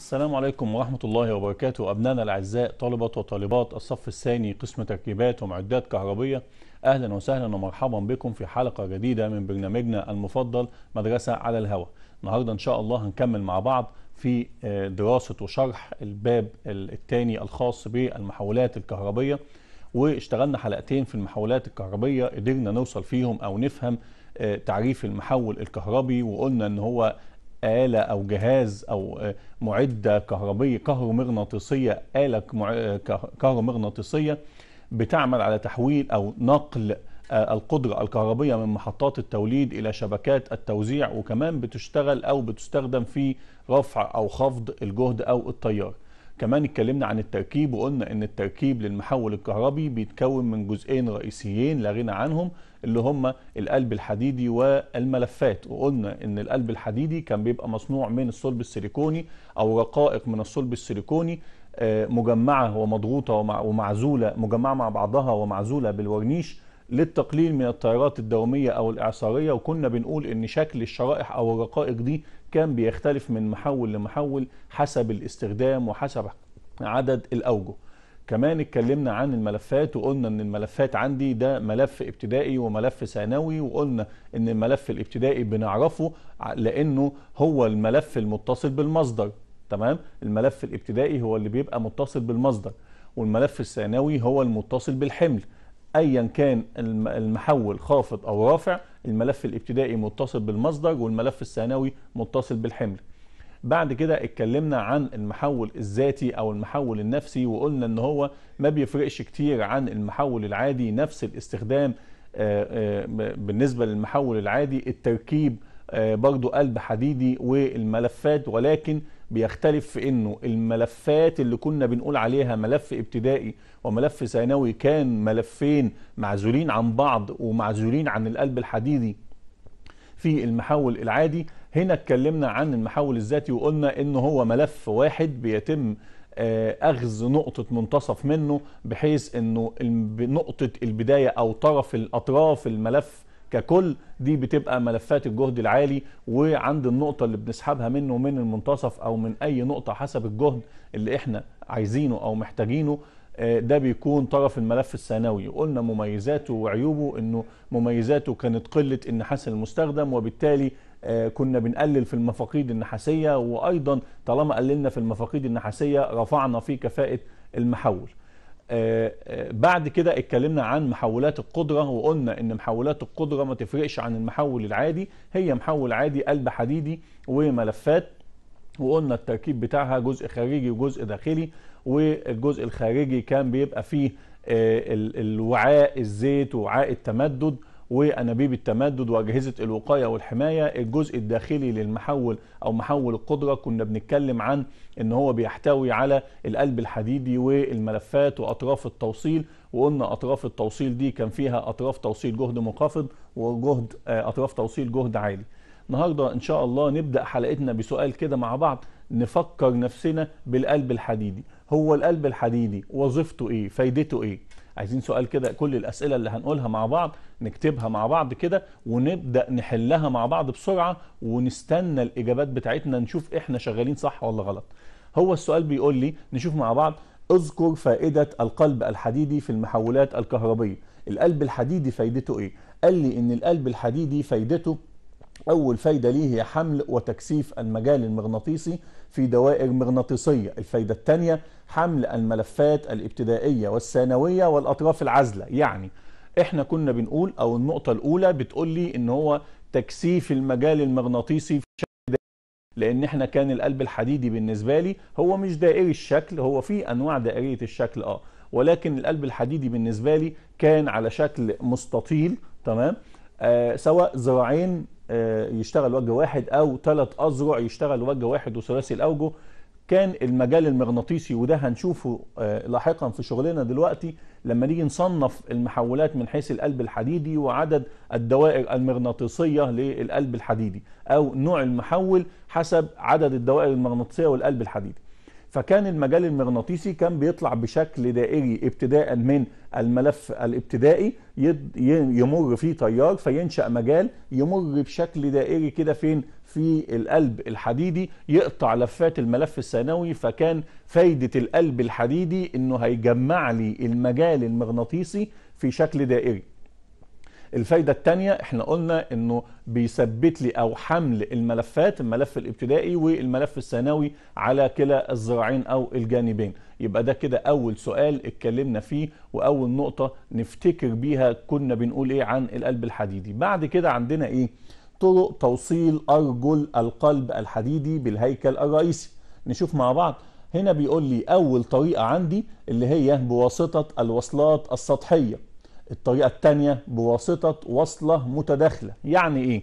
السلام عليكم ورحمة الله وبركاته أبنائنا الأعزاء طلبة وطالبات الصف الثاني قسم تركيبات ومعدات كهربية أهلا وسهلا ومرحبا بكم في حلقة جديدة من برنامجنا المفضل مدرسة على الهواء النهاردة إن شاء الله هنكمل مع بعض في آه، دراسة وشرح الباب الثاني الخاص بالمحولات الكهربية واشتغلنا حلقتين في المحولات الكهربية قدرنا نوصل فيهم أو نفهم آه، تعريف المحول الكهربي وقلنا ان هو آلة أو جهاز أو آه، معدة كهربية كهرومغناطيسية آلة آه، كهرومغناطيسية بتعمل على تحويل أو نقل آه، القدرة الكهربية من محطات التوليد إلى شبكات التوزيع وكمان بتشتغل أو بتستخدم في رفع أو خفض الجهد أو التيار كمان اتكلمنا عن التركيب وقلنا ان التركيب للمحول الكهربي بيتكون من جزئين رئيسيين لا غنى عنهم اللي هم القلب الحديدي والملفات وقلنا ان القلب الحديدي كان بيبقى مصنوع من الصلب السيليكوني او رقائق من الصلب السيليكوني آه، مجمعة ومضغوطة ومعزولة مجمعة مع بعضها ومعزولة بالورنيش للتقليل من التيارات الدوميه أو الإعصارية وكنا بنقول إن شكل الشرائح أو الرقائق دي كان بيختلف من محول لمحول حسب الاستخدام وحسب عدد الأوجه كمان اتكلمنا عن الملفات وقلنا ان الملفات عندي ده ملف ابتدائي وملف ثانوي وقلنا ان الملف الابتدائي بنعرفه لانه هو الملف المتصل بالمصدر تمام الملف الابتدائي هو اللي بيبقى متصل بالمصدر والملف الثانوي هو المتصل بالحمل ايا كان المحول خافض او رافع الملف الابتدائي متصل بالمصدر والملف الثانوي متصل بالحمل بعد كده اتكلمنا عن المحول الذاتي او المحول النفسي وقلنا ان هو ما بيفرقش كتير عن المحول العادي نفس الاستخدام آه، آه، بالنسبة للمحول العادي التركيب آه، برضو قلب حديدي والملفات ولكن بيختلف في انه الملفات اللي كنا بنقول عليها ملف ابتدائي وملف ثانوي كان ملفين معزولين عن بعض ومعزولين عن القلب الحديدي في المحول العادي هنا اتكلمنا عن المحول الذاتي وقلنا ان هو ملف واحد بيتم آه، اخذ نقطة منتصف منه بحيث انه نقطة البداية او طرف الاطراف الملف ككل دي بتبقى ملفات الجهد العالي وعند النقطة اللي بنسحبها منه من المنتصف او من اي نقطة حسب الجهد اللي احنا عايزينه او محتاجينه آه، ده بيكون طرف الملف الثانوي قلنا مميزاته وعيوبه انه مميزاته كانت قلة النحاس المستخدم وبالتالي آه، كنا بنقلل في المفاقيد النحاسية وأيضا طالما قللنا في المفاقيد النحاسية رفعنا في كفاءة المحول آه، آه، بعد كده اتكلمنا عن محولات القدرة وقلنا ان محولات القدرة ما تفرقش عن المحول العادي هي محول عادي قلب حديدي وملفات وقلنا التركيب بتاعها جزء خارجي وجزء داخلي والجزء الخارجي كان بيبقى فيه الوعاء الزيت ووعاء التمدد وانابيب التمدد واجهزه الوقايه والحمايه الجزء الداخلي للمحول او محول القدره كنا بنتكلم عن ان هو بيحتوي على القلب الحديدي والملفات واطراف التوصيل وقلنا اطراف التوصيل دي كان فيها اطراف توصيل جهد منخفض وجهد آه، اطراف توصيل جهد عالي النهارده ان شاء الله نبدا حلقتنا بسؤال كده مع بعض نفكر نفسنا بالقلب الحديدي هو القلب الحديدي وظيفته ايه فايدته ايه عايزين سؤال كده كل الاسئله اللي هنقولها مع بعض نكتبها مع بعض كده ونبدا نحلها مع بعض بسرعه ونستنى الاجابات بتاعتنا نشوف احنا شغالين صح ولا غلط هو السؤال بيقول لي نشوف مع بعض اذكر فائده القلب الحديدي في المحولات الكهربيه القلب الحديدي فايدته ايه قال لي ان القلب الحديدي فايدته أول فايدة ليه هي حمل وتكثيف المجال المغناطيسي في دوائر مغناطيسية الفايدة الثانية حمل الملفات الابتدائية والثانوية والأطراف العازلة يعني احنا كنا بنقول او النقطة الاولى بتقول لي ان هو تكثيف المجال المغناطيسي في لان احنا كان القلب الحديدي بالنسبة لي هو مش دائري الشكل هو في انواع دائرية الشكل اه ولكن القلب الحديدي بالنسبة لي كان على شكل مستطيل تمام آه سواء ذراعين آه يشتغل وجه واحد او ثلاث اذرع يشتغل وجه واحد وثلاثي الاوجه كان المجال المغناطيسي وده هنشوفه آه، لاحقا في شغلنا دلوقتي لما نيجي نصنف المحولات من حيث القلب الحديدي وعدد الدوائر المغناطيسية للقلب الحديدي أو نوع المحول حسب عدد الدوائر المغناطيسية والقلب الحديدي فكان المجال المغناطيسي كان بيطلع بشكل دائري ابتداء من الملف الابتدائي يمر فيه تيار فينشأ مجال يمر بشكل دائري كده فين في القلب الحديدي يقطع لفات الملف الثانوي فكان فايدة القلب الحديدي انه هيجمع لي المجال المغناطيسي في شكل دائري الفايدة الثانية احنا قلنا انه بيثبت لي او حمل الملفات الملف الابتدائي والملف الثانوي على كلا الذراعين او الجانبين يبقى ده كده اول سؤال اتكلمنا فيه واول نقطة نفتكر بيها كنا بنقول ايه عن القلب الحديدي بعد كده عندنا ايه طرق توصيل ارجل القلب الحديدي بالهيكل الرئيسي نشوف مع بعض هنا بيقول لي اول طريقة عندي اللي هي بواسطة الوصلات السطحية الطريقة الثانية بواسطة وصلة متداخلة يعني ايه؟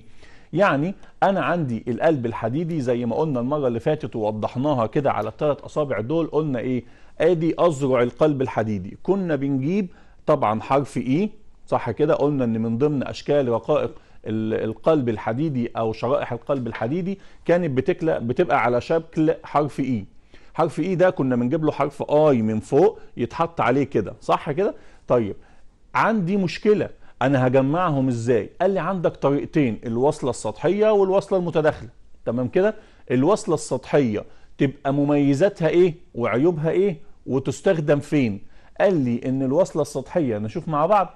يعني انا عندي القلب الحديدي زي ما قلنا المرة اللي فاتت ووضحناها كده على الثلاث اصابع دول قلنا ايه؟ ادي اذرع القلب الحديدي كنا بنجيب طبعا حرف اي e، صح كده قلنا ان من ضمن اشكال رقائق القلب الحديدي او شرائح القلب الحديدي كانت بتكلى بتبقى على شكل حرف اي e. حرف اي e ده كنا بنجيب له حرف اي من فوق يتحط عليه كده صح كده طيب عندي مشكله انا هجمعهم ازاي قال لي عندك طريقتين الوصله السطحيه والوصله المتداخله تمام كده الوصله السطحيه تبقى مميزاتها ايه وعيوبها ايه وتستخدم فين قال لي ان الوصله السطحيه نشوف مع بعض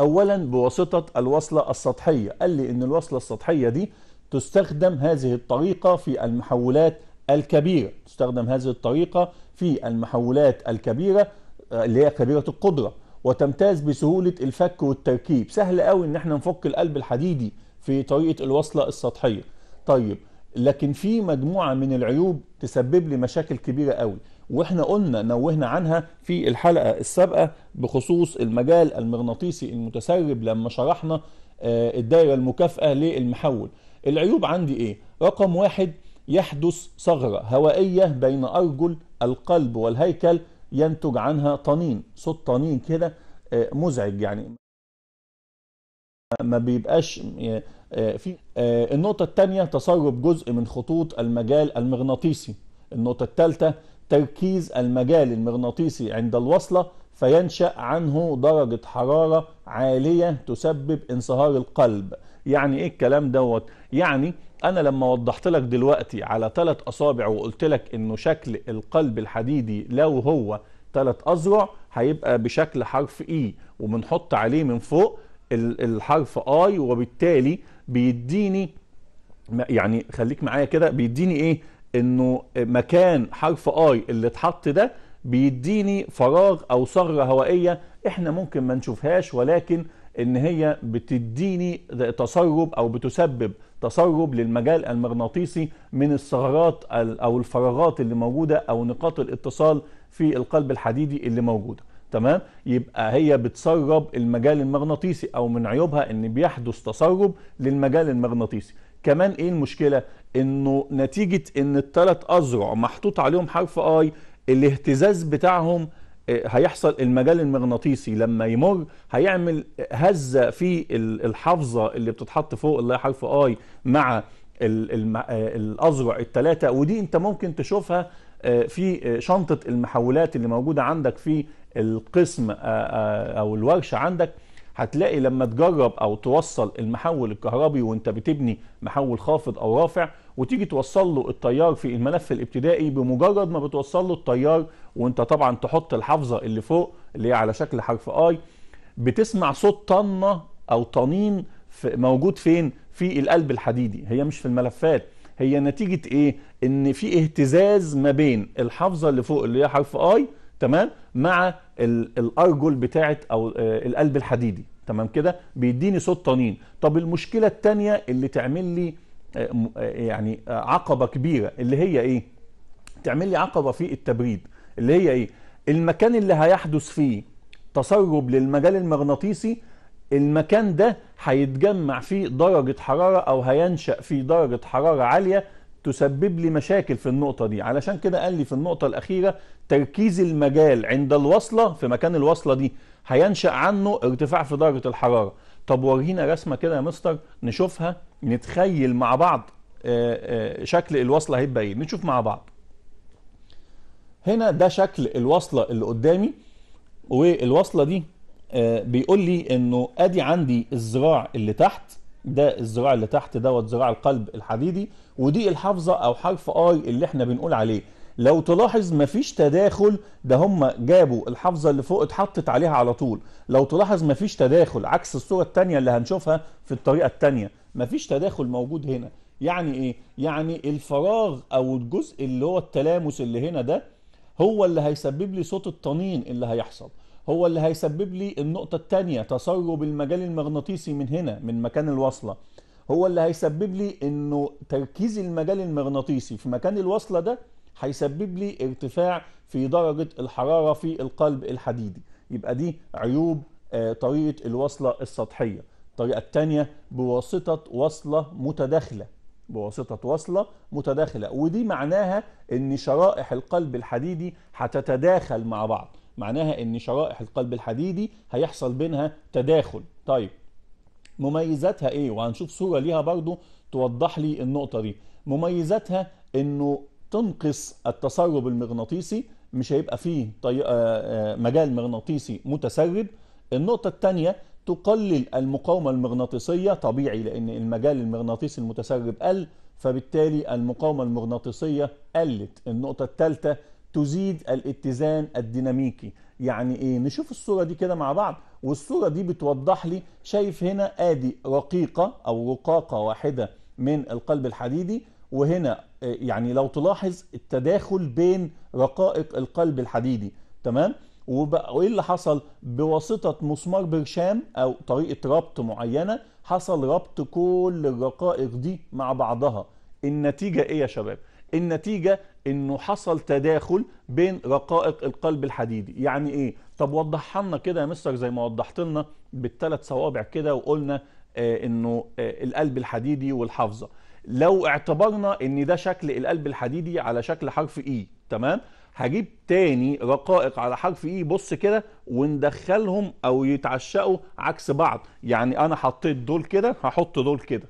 اولا بواسطه الوصله السطحيه قال لي ان الوصله السطحيه دي تستخدم هذه الطريقه في المحولات الكبيره تستخدم هذه الطريقه في المحولات الكبيره اللي هي كبيره القدره وتمتاز بسهولة الفك والتركيب سهل قوي ان احنا نفك القلب الحديدي في طريقة الوصلة السطحية طيب لكن في مجموعة من العيوب تسبب لي مشاكل كبيرة قوي واحنا قلنا نوهنا عنها في الحلقة السابقة بخصوص المجال المغناطيسي المتسرب لما شرحنا آه، الدائرة المكافئة للمحول العيوب عندي ايه؟ رقم واحد يحدث ثغرة هوائية بين أرجل القلب والهيكل ينتج عنها طنين صوت طنين كده آه، مزعج يعني ما بيبقاش آه، آه، في النقطة الثانية تسرب جزء من خطوط المجال المغناطيسي النقطة الثالثة تركيز المجال المغناطيسي عند الوصلة فينشأ عنه درجة حرارة عالية تسبب انصهار القلب يعني ايه الكلام دوت يعني انا لما وضحت لك دلوقتي على ثلاث اصابع وقلت لك انه شكل القلب الحديدي لو هو ثلاث اذرع هيبقى بشكل حرف اي e وبنحط عليه من فوق الحرف اي وبالتالي بيديني يعني خليك معايا كده بيديني ايه انه مكان حرف اي اللي اتحط ده بيديني فراغ او ثغره هوائيه احنا ممكن ما نشوفهاش ولكن ان هي بتديني تسرب او بتسبب تسرب للمجال المغناطيسي من الثغرات او الفراغات اللي موجوده او نقاط الاتصال في القلب الحديدي اللي موجوده تمام يبقى هي بتسرب المجال المغناطيسي او من عيوبها ان بيحدث تسرب للمجال المغناطيسي كمان ايه المشكله انه نتيجه ان الثلاث اذرع محطوط عليهم حرف اي الاهتزاز بتاعهم هيحصل المجال المغناطيسي لما يمر هيعمل هزه في الحافظه اللي بتتحط فوق اللي هي حرف اي مع الاذرع الثلاثه ودي انت ممكن تشوفها آه، في آه، شنطه المحولات اللي موجوده عندك في القسم آه، او الورشه عندك هتلاقي لما تجرب او توصل المحول الكهربي وانت بتبني محول خافض او رافع وتيجي توصل له التيار في الملف الابتدائي بمجرد ما بتوصل له التيار وانت طبعا تحط الحافظه اللي فوق اللي هي على شكل حرف اي بتسمع صوت طنه او طنين في موجود فين في القلب الحديدي هي مش في الملفات هي نتيجه ايه ان في اهتزاز ما بين الحافظه اللي فوق اللي هي حرف اي تمام مع الارجل بتاعه او آه القلب الحديدي تمام كده بيديني صوت طنين طب المشكله الثانيه اللي تعمل لي آه، آه، يعني آه، عقبه كبيره اللي هي ايه تعمل لي عقبه في التبريد اللي هي ايه المكان اللي هيحدث فيه تسرب للمجال المغناطيسي المكان ده هيتجمع فيه درجه حراره او هينشا فيه درجه حراره عاليه تسبب لي مشاكل في النقطه دي علشان كده قال لي في النقطه الاخيره تركيز المجال عند الوصله في مكان الوصله دي هينشا عنه ارتفاع في درجه الحراره طب ورينا رسمه كده يا مستر نشوفها نتخيل مع بعض آه، آه، شكل الوصله هيبقى ايه نشوف مع بعض هنا ده شكل الوصله اللي قدامي والوصله دي آه، بيقول لي انه ادي عندي الذراع اللي تحت ده الذراع اللي تحت دوت ذراع القلب الحديدي ودي الحافظه او حرف اي اللي احنا بنقول عليه لو تلاحظ مفيش تداخل ده هم جابوا الحافظه اللي فوق اتحطت عليها على طول لو تلاحظ مفيش تداخل عكس الصوره الثانيه اللي هنشوفها في الطريقه الثانيه مفيش تداخل موجود هنا يعني ايه يعني الفراغ او الجزء اللي هو التلامس اللي هنا ده هو اللي هيسبب لي صوت الطنين اللي هيحصل هو اللي هيسبب لي النقطة الثانية تسرب المجال المغناطيسي من هنا من مكان الوصلة هو اللي هيسبب لي انه تركيز المجال المغناطيسي في مكان الوصلة ده هيسبب لي ارتفاع في درجة الحرارة في القلب الحديدي يبقى دي عيوب آه، طريقة الوصلة السطحية الطريقة الثانية بواسطة وصلة متداخلة بواسطة وصلة متداخلة ودي معناها ان شرائح القلب الحديدي هتتداخل مع بعض معناها ان شرائح القلب الحديدي هيحصل بينها تداخل طيب مميزاتها ايه وهنشوف صورة ليها برضو توضح لي النقطة دي مميزاتها انه تنقص التسرب المغناطيسي مش هيبقى فيه طي... آه، آه، مجال مغناطيسي متسرب النقطة الثانية تقلل المقاومة المغناطيسية طبيعي لأن المجال المغناطيسي المتسرب قل فبالتالي المقاومة المغناطيسية قلت النقطة الثالثة تزيد الاتزان الديناميكي يعني ايه نشوف الصورة دي كده مع بعض والصورة دي بتوضح لي شايف هنا ادي رقيقة او رقاقة واحدة من القلب الحديدي وهنا آه، يعني لو تلاحظ التداخل بين رقائق القلب الحديدي تمام وايه اللي حصل بواسطه مسمار برشام او طريقه ربط معينه حصل ربط كل الرقائق دي مع بعضها النتيجه ايه يا شباب النتيجه انه حصل تداخل بين رقائق القلب الحديدي يعني ايه طب وضحها لنا كده يا مستر زي ما وضحت لنا بالثلاث صوابع كده وقلنا آه انه آه القلب الحديدي والحافظه لو اعتبرنا ان ده شكل القلب الحديدي على شكل حرف اي e، تمام هجيب تاني رقائق على حرف اي e، بص كده وندخلهم او يتعشقوا عكس بعض يعني انا حطيت دول كده هحط دول كده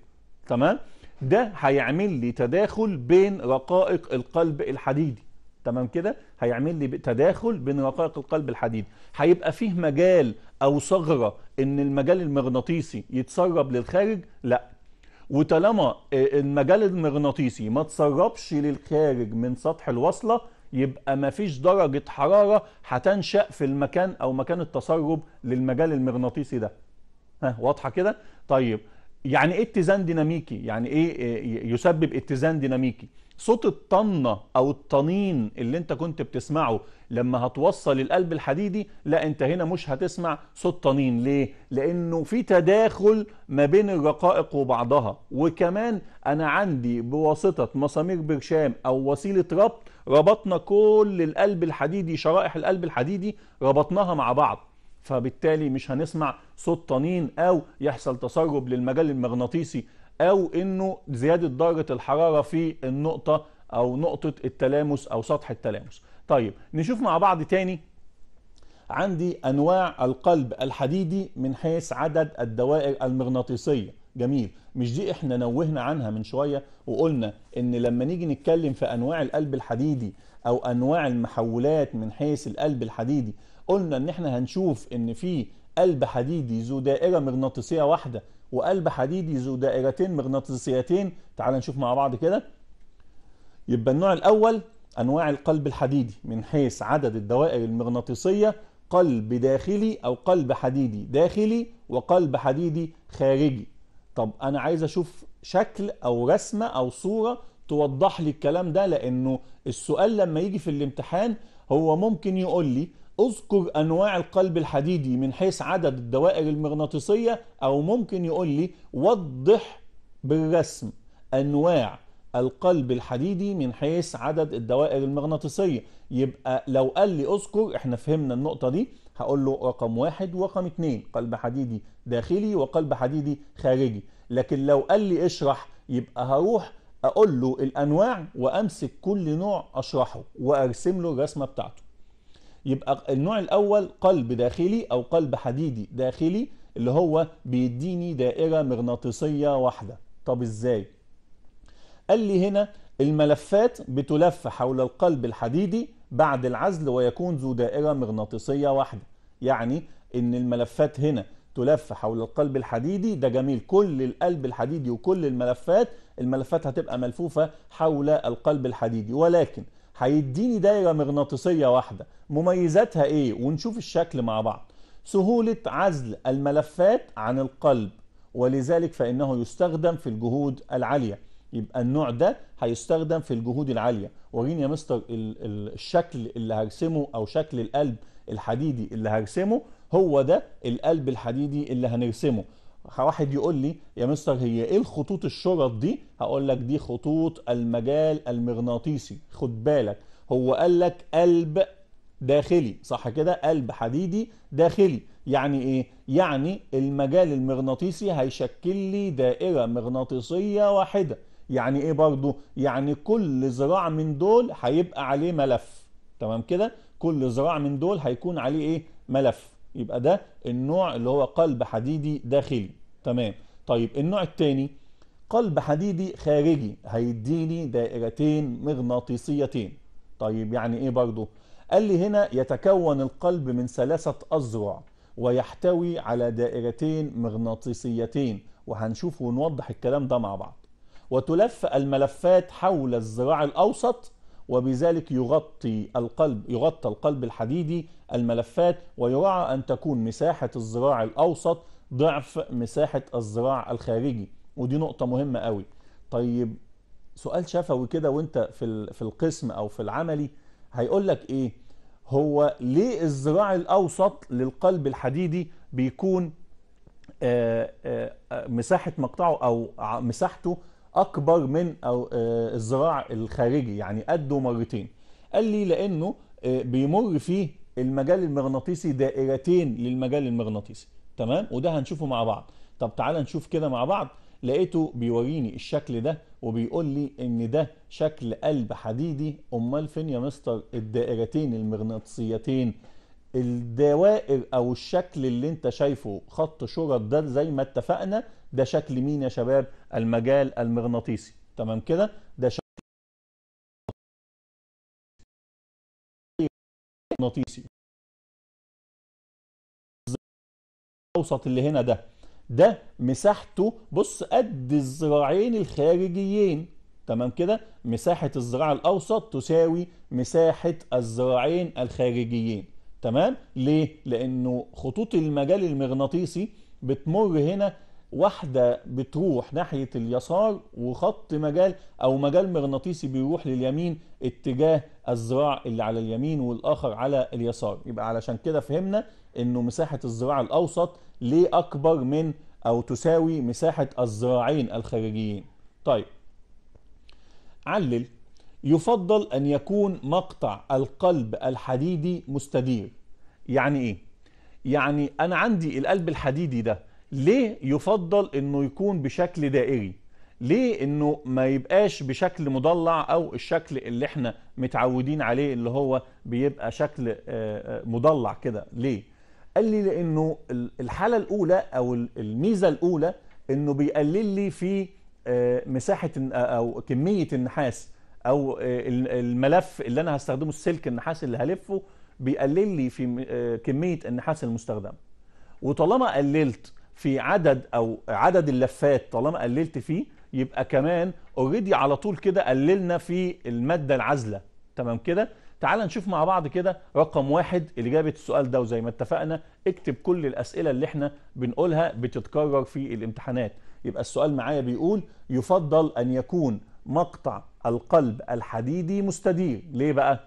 تمام ده هيعمل لي تداخل بين رقائق القلب الحديدي تمام كده هيعمل لي تداخل بين رقائق القلب الحديد هيبقى فيه مجال او ثغره ان المجال المغناطيسي يتسرب للخارج لا وطالما آه، المجال المغناطيسي ما تسربش للخارج من سطح الوصله يبقى ما فيش درجه حراره هتنشا في المكان او مكان التسرب للمجال المغناطيسي ده ها واضحه كده طيب يعني ايه اتزان ديناميكي يعني إيه،, ايه يسبب اتزان ديناميكي صوت الطنة او الطنين اللي انت كنت بتسمعه لما هتوصل القلب الحديدي لا انت هنا مش هتسمع صوت طنين ليه لانه في تداخل ما بين الرقائق وبعضها وكمان انا عندي بواسطة مسامير برشام او وسيلة ربط ربطنا كل القلب الحديدي شرائح القلب الحديدي ربطناها مع بعض فبالتالي مش هنسمع صوت طنين او يحصل تسرب للمجال المغناطيسي او انه زياده درجه الحراره في النقطه او نقطه التلامس او سطح التلامس طيب نشوف مع بعض تاني عندي انواع القلب الحديدي من حيث عدد الدوائر المغناطيسيه جميل مش دي احنا نوهنا عنها من شويه وقلنا ان لما نيجي نتكلم في انواع القلب الحديدي او انواع المحولات من حيث القلب الحديدي قلنا ان احنا هنشوف ان في قلب حديدي ذو دائره مغناطيسيه واحده وقلب حديدي ذو دائرتين مغناطيسيتين تعال نشوف مع بعض كده يبقى النوع الاول انواع القلب الحديدي من حيث عدد الدوائر المغناطيسيه قلب داخلي او قلب حديدي داخلي وقلب حديدي خارجي طب انا عايز اشوف شكل او رسمه او صوره توضح لي الكلام ده لانه السؤال لما يجي في الامتحان هو ممكن يقول لي اذكر انواع القلب الحديدي من حيث عدد الدوائر المغناطيسية او ممكن يقول لي وضح بالرسم انواع القلب الحديدي من حيث عدد الدوائر المغناطيسية يبقى لو قال لي اذكر احنا فهمنا النقطة دي هقول له رقم واحد ورقم اتنين قلب حديدي داخلي وقلب حديدي خارجي لكن لو قال لي اشرح يبقى هروح اقول له الانواع وامسك كل نوع اشرحه وارسم له الرسمة بتاعته يبقى النوع الأول قلب داخلي أو قلب حديدي داخلي اللي هو بيديني دائرة مغناطيسية واحدة طب إزاي؟ قال لي هنا الملفات بتلف حول القلب الحديدي بعد العزل ويكون ذو دائرة مغناطيسية واحدة يعني ان الملفات هنا تلف حول القلب الحديدي ده جميل كل القلب الحديدي وكل الملفات الملفات هتبقى ملفوفة حول القلب الحديدي ولكن هيديني دايرة مغناطيسية واحدة مميزاتها ايه ونشوف الشكل مع بعض سهولة عزل الملفات عن القلب ولذلك فإنه يستخدم في الجهود العالية يبقى النوع ده هيستخدم في الجهود العالية وريني يا مستر الشكل اللي هرسمه أو شكل القلب الحديدي اللي هرسمه هو ده القلب الحديدي اللي هنرسمه واحد يقول لي يا مستر هي ايه الخطوط الشرط دي هقول لك دي خطوط المجال المغناطيسي خد بالك هو قال لك قلب داخلي صح كده قلب حديدي داخلي يعني ايه يعني المجال المغناطيسي هيشكل لي دائره مغناطيسيه واحده يعني ايه برضو يعني كل ذراع من دول هيبقى عليه ملف تمام كده كل ذراع من دول هيكون عليه ايه ملف يبقى ده النوع اللي هو قلب حديدي داخلي تمام طيب النوع الثاني قلب حديدي خارجي هيديني دائرتين مغناطيسيتين طيب يعني ايه برضه قال لي هنا يتكون القلب من ثلاثة أذرع ويحتوي على دائرتين مغناطيسيتين وهنشوف ونوضح الكلام ده مع بعض وتلف الملفات حول الذراع الأوسط وبذلك يغطي القلب يغطى القلب الحديدي الملفات ويراعى أن تكون مساحة الذراع الأوسط ضعف مساحة الذراع الخارجي ودي نقطة مهمة قوي طيب سؤال شفوي كده وانت في في القسم او في العملي هيقول لك ايه هو ليه الذراع الاوسط للقلب الحديدي بيكون آه، آه، آه، مساحه مقطعه او مساحته اكبر من أو آه، الزراع الخارجي يعني قده مرتين قال لي لانه آه، بيمر فيه المجال المغناطيسي دائرتين للمجال المغناطيسي تمام وده هنشوفه مع بعض طب تعالى نشوف كده مع بعض لقيته بيوريني الشكل ده وبيقول لي ان ده شكل قلب حديدي امال فين يا مستر الدائرتين المغناطيسيتين الدوائر او الشكل اللي انت شايفه خط شرط ده زي ما اتفقنا ده شكل مين يا شباب المجال المغناطيسي تمام كده ده شكل مغناطيسي الاوسط اللي هنا ده ده مساحته بص قد الذراعين الخارجيين تمام كده مساحه الذراع الاوسط تساوي مساحه الذراعين الخارجيين تمام ليه لانه خطوط المجال المغناطيسي بتمر هنا واحدة بتروح ناحية اليسار وخط مجال أو مجال مغناطيسي بيروح لليمين اتجاه الذراع اللي على اليمين والآخر على اليسار يبقى علشان كده فهمنا إنه مساحة الذراع الأوسط ليه أكبر من أو تساوي مساحة الذراعين الخارجيين طيب علل يفضل أن يكون مقطع القلب الحديدي مستدير يعني إيه؟ يعني أنا عندي القلب الحديدي ده ليه يفضل انه يكون بشكل دائري ليه انه ما يبقاش بشكل مضلع او الشكل اللي احنا متعودين عليه اللي هو بيبقى شكل آه، آه، مضلع كده ليه قال لي لانه الحاله الاولى او الميزه الاولى انه بيقلل لي في آه، مساحه او كميه النحاس او الملف اللي انا هستخدمه السلك النحاس اللي هلفه بيقلل لي في كميه النحاس المستخدمه وطالما قللت في عدد او عدد اللفات طالما قللت فيه يبقى كمان اوريدي على طول كده قللنا في الماده العازله تمام كده تعال نشوف مع بعض كده رقم واحد اجابه السؤال ده وزي ما اتفقنا اكتب كل الاسئله اللي احنا بنقولها بتتكرر في الامتحانات يبقى السؤال معايا بيقول يفضل ان يكون مقطع القلب الحديدي مستدير ليه بقى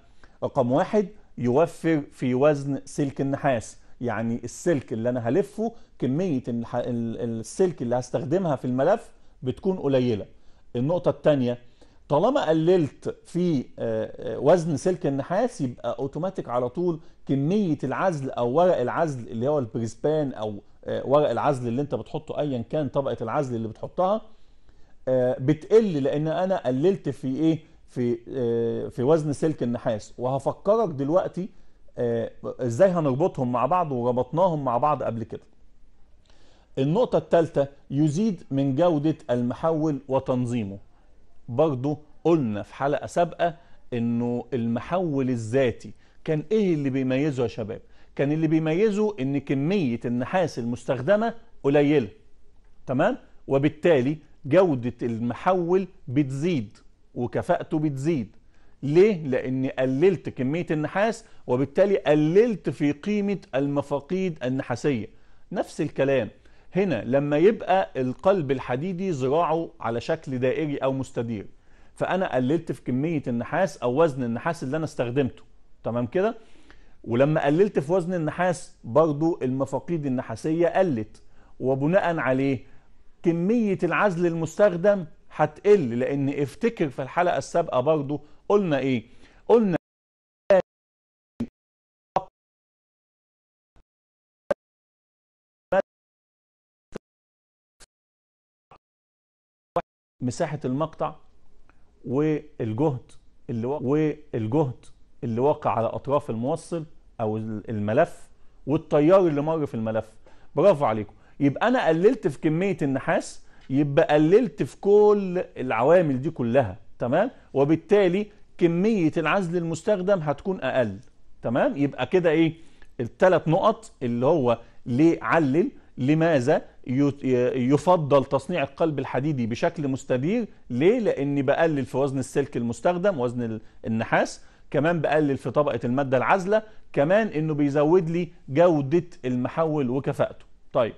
رقم واحد يوفر في وزن سلك النحاس يعني السلك اللي انا هلفه كميه السلك اللي هستخدمها في الملف بتكون قليله النقطه الثانيه طالما قللت في آه، آه، وزن سلك النحاس يبقى اوتوماتيك على طول كميه العزل او ورق العزل اللي هو البريسبان او آه، ورق العزل اللي انت بتحطه ايا كان طبقه العزل اللي بتحطها بتقل لان انا قللت في ايه في في وزن سلك النحاس وهفكرك دلوقتي آه، ازاي هنربطهم مع بعض وربطناهم مع بعض قبل كده النقطة الثالثة يزيد من جودة المحول وتنظيمه برضو قلنا في حلقة سابقة انه المحول الذاتي كان ايه اللي بيميزه يا شباب كان اللي بيميزه ان كمية النحاس المستخدمة قليلة تمام وبالتالي جودة المحول بتزيد وكفاءته بتزيد ليه؟ لأني قللت كمية النحاس وبالتالي قللت في قيمة المفاقيد النحاسية نفس الكلام هنا لما يبقى القلب الحديدي ذراعه على شكل دائري أو مستدير فأنا قللت في كمية النحاس أو وزن النحاس اللي أنا استخدمته تمام كده؟ ولما قللت في وزن النحاس برضو المفاقيد النحاسية قلت وبناء عليه كمية العزل المستخدم هتقل لأن افتكر في الحلقة السابقة برضو قلنا ايه قلنا مساحة المقطع والجهد اللي وقع والجهد اللي وقع على اطراف الموصل او الملف والتيار اللي مر في الملف برافو عليكم يبقى انا قللت في كميه النحاس يبقى قللت في كل العوامل دي كلها تمام وبالتالي كمية العزل المستخدم هتكون أقل تمام يبقى كده إيه الثلاث نقط اللي هو ليه علل لماذا يفضل تصنيع القلب الحديدي بشكل مستدير ليه لأني بقلل في وزن السلك المستخدم وزن النحاس كمان بقلل في طبقة المادة العزلة كمان انه بيزود لي جودة المحول وكفاءته طيب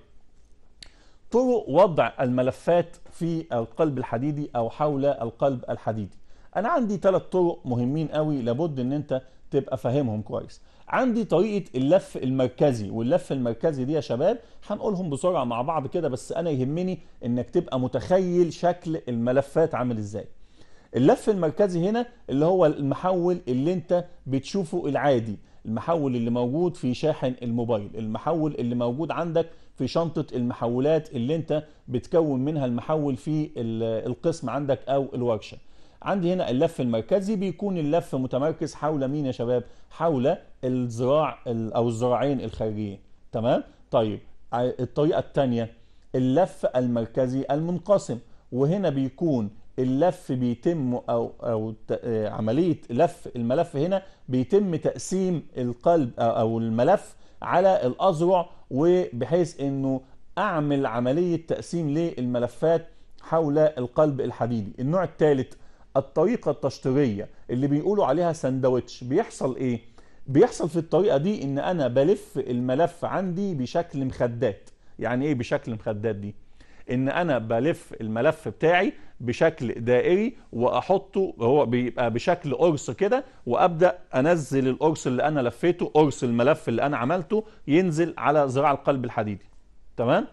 طرق وضع الملفات في القلب الحديدي او حول القلب الحديدي انا عندي ثلاث طرق مهمين قوي لابد ان انت تبقى فاهمهم كويس عندي طريقه اللف المركزي واللف المركزي دي يا شباب هنقولهم بسرعه مع بعض كده بس انا يهمني انك تبقى متخيل شكل الملفات عامل ازاي اللف المركزي هنا اللي هو المحول اللي انت بتشوفه العادي المحول اللي موجود في شاحن الموبايل المحول اللي موجود عندك في شنطة المحولات اللي انت بتكون منها المحول في القسم عندك او الورشة عندي هنا اللف المركزي بيكون اللف متمركز حول مين يا شباب حول الذراع او الذراعين الخارجيين تمام طيب آه، الطريقة الثانية اللف المركزي المنقسم وهنا بيكون اللف بيتم او او آه، عمليه لف الملف هنا بيتم تقسيم القلب او الملف على الأذرع وبحيث أنه أعمل عملية تقسيم للملفات حول القلب الحديدي النوع الثالث الطريقة التشطيرية اللي بيقولوا عليها ساندوتش بيحصل ايه؟ بيحصل في الطريقة دي ان انا بلف الملف عندي بشكل مخدات يعني ايه بشكل مخدات دي؟ ان انا بلف الملف بتاعي بشكل دائري واحطه هو بيبقى بشكل قرص كده وابدا انزل القرص اللي انا لفيته قرص الملف اللي انا عملته ينزل على ذراع القلب الحديدي تمام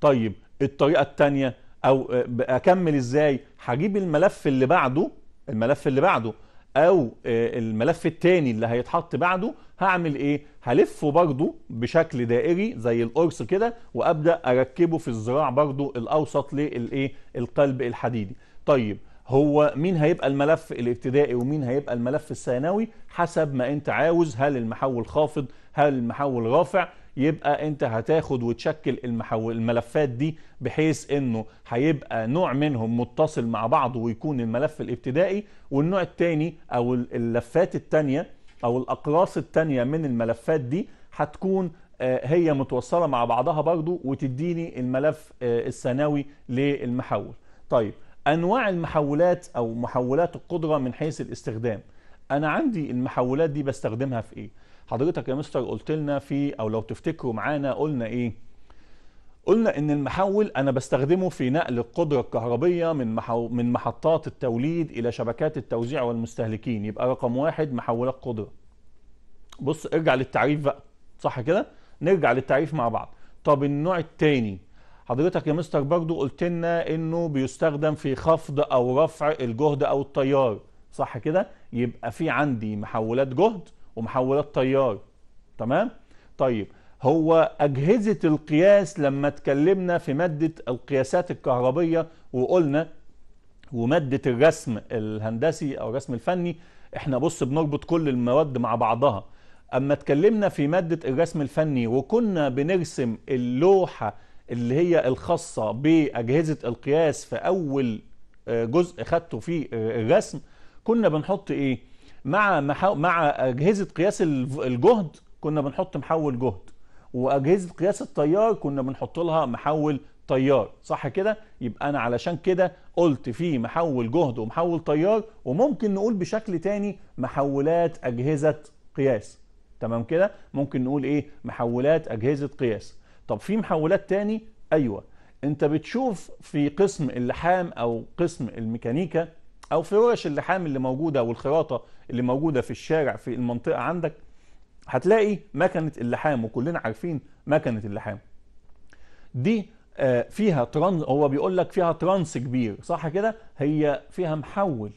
طيب الطريقه الثانيه او اكمل ازاي هجيب الملف اللي بعده الملف اللي بعده او آه، الملف الثاني اللي هيتحط بعده هعمل ايه هلفه برضو بشكل دائري زي القرص كده وابدا اركبه في الذراع برضو الاوسط للايه القلب الحديدي طيب هو مين هيبقى الملف الابتدائي ومين هيبقى الملف الثانوي حسب ما انت عاوز هل المحول خافض هل المحول رافع يبقى انت هتاخد وتشكل المحول الملفات دي بحيث انه هيبقى نوع منهم متصل مع بعض ويكون الملف الابتدائي والنوع الثاني او اللفات الثانيه او الاقراص الثانيه من الملفات دي هتكون آه، هي متوصله مع بعضها برضو وتديني الملف آه، الثانوي للمحول طيب انواع المحولات او محولات القدره من حيث الاستخدام انا عندي المحولات دي بستخدمها في ايه حضرتك يا مستر قلت لنا في او لو تفتكروا معانا قلنا ايه قلنا ان المحول انا بستخدمه في نقل القدره الكهربيه من محو... من محطات التوليد الى شبكات التوزيع والمستهلكين يبقى رقم واحد محولات قدره بص ارجع للتعريف بقى صح كده نرجع للتعريف مع بعض طب النوع الثاني حضرتك يا مستر برضو قلت لنا انه بيستخدم في خفض او رفع الجهد او التيار صح كده يبقى في عندي محولات جهد ومحولات تيار تمام طيب هو أجهزة القياس لما اتكلمنا في مادة القياسات الكهربية وقلنا ومادة الرسم الهندسي أو الرسم الفني احنا بص بنربط كل المواد مع بعضها أما اتكلمنا في مادة الرسم الفني وكنا بنرسم اللوحة اللي هي الخاصة بأجهزة القياس في أول آه، جزء خدته في آه، الرسم كنا بنحط ايه مع محو... مع اجهزه قياس الجهد كنا بنحط محول جهد واجهزه قياس التيار كنا بنحط لها محول تيار صح كده يبقى انا علشان كده قلت في محول جهد ومحول تيار وممكن نقول بشكل تاني محولات اجهزه قياس تمام كده ممكن نقول ايه محولات اجهزه قياس طب في محولات تاني ايوه انت بتشوف في قسم اللحام او قسم الميكانيكا او في ورش اللحام اللي موجوده والخياطه اللي موجوده في الشارع في المنطقه عندك هتلاقي مكنه اللحام وكلنا عارفين مكنه اللحام دي آه، فيها ترانز هو بيقول لك فيها ترانس كبير صح كده هي فيها محول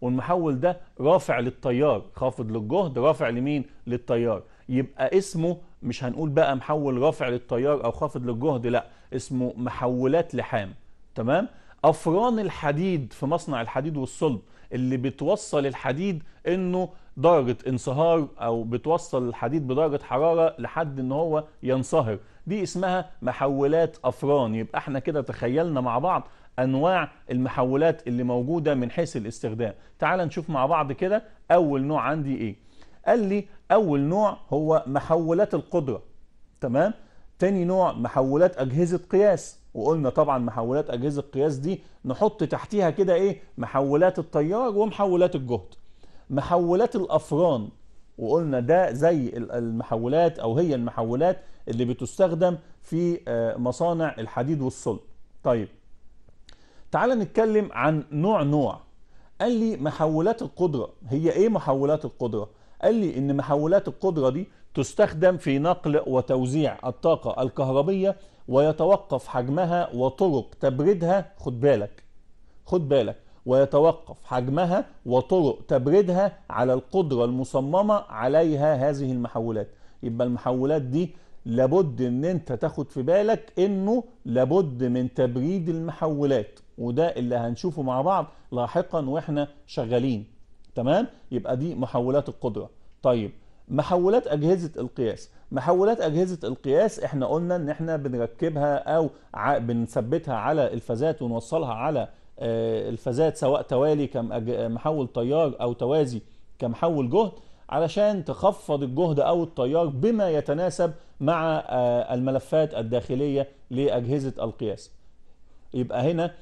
والمحول ده رافع للتيار خافض للجهد رافع لمين للتيار يبقى اسمه مش هنقول بقى محول رافع للتيار او خافض للجهد لا اسمه محولات لحام تمام افران الحديد في مصنع الحديد والصلب اللي بتوصل الحديد انه درجه انصهار او بتوصل الحديد بدرجه حراره لحد ان هو ينصهر دي اسمها محولات افران يبقى احنا كده تخيلنا مع بعض انواع المحولات اللي موجوده من حيث الاستخدام تعال نشوف مع بعض كده اول نوع عندي ايه قال لي اول نوع هو محولات القدره تمام تاني نوع محولات اجهزه قياس وقلنا طبعا محولات اجهزه القياس دي نحط تحتيها كده ايه محولات التيار ومحولات الجهد محولات الافران وقلنا ده زي المحولات او هي المحولات اللي بتستخدم في آه، مصانع الحديد والصلب طيب تعال نتكلم عن نوع نوع قال لي محولات القدرة هي ايه محولات القدرة قال لي ان محولات القدرة دي تستخدم في نقل وتوزيع الطاقة الكهربية ويتوقف حجمها وطرق تبريدها خد بالك خد بالك ويتوقف حجمها وطرق تبريدها على القدرة المصممة عليها هذه المحولات يبقى المحولات دي لابد ان انت تاخد في بالك انه لابد من تبريد المحولات وده اللي هنشوفه مع بعض لاحقا واحنا شغالين تمام يبقى دي محولات القدرة طيب محولات اجهزة القياس محولات اجهزه القياس احنا قلنا ان احنا بنركبها او بنثبتها على الفازات ونوصلها على آه، الفازات سواء توالي كمحول آه، تيار او توازي كمحول جهد علشان تخفض الجهد او التيار بما يتناسب مع آه، الملفات الداخليه لاجهزه القياس يبقى هنا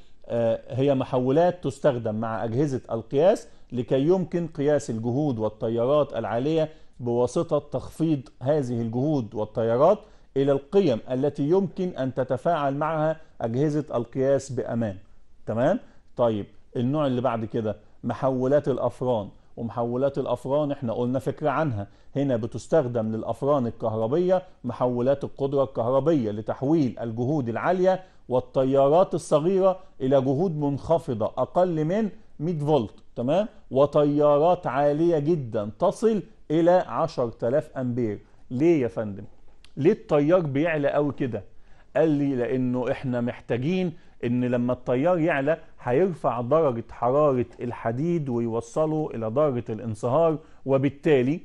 هي محولات تستخدم مع اجهزه القياس لكي يمكن قياس الجهود والتيارات العاليه بواسطة تخفيض هذه الجهود والتيارات إلى القيم التي يمكن أن تتفاعل معها أجهزة القياس بأمان تمام؟ طيب النوع اللي بعد كده محولات الأفران ومحولات الأفران احنا قلنا فكرة عنها هنا بتستخدم للأفران الكهربية محولات القدرة الكهربية لتحويل الجهود العالية والتيارات الصغيرة إلى جهود منخفضة أقل من 100 فولت تمام وتيارات عالية جدا تصل الى 10000 امبير ليه يا فندم ليه التيار بيعلى قوي كده قال لي لانه احنا محتاجين ان لما التيار يعلى هيرفع درجة حرارة الحديد ويوصله الى درجة الانصهار وبالتالي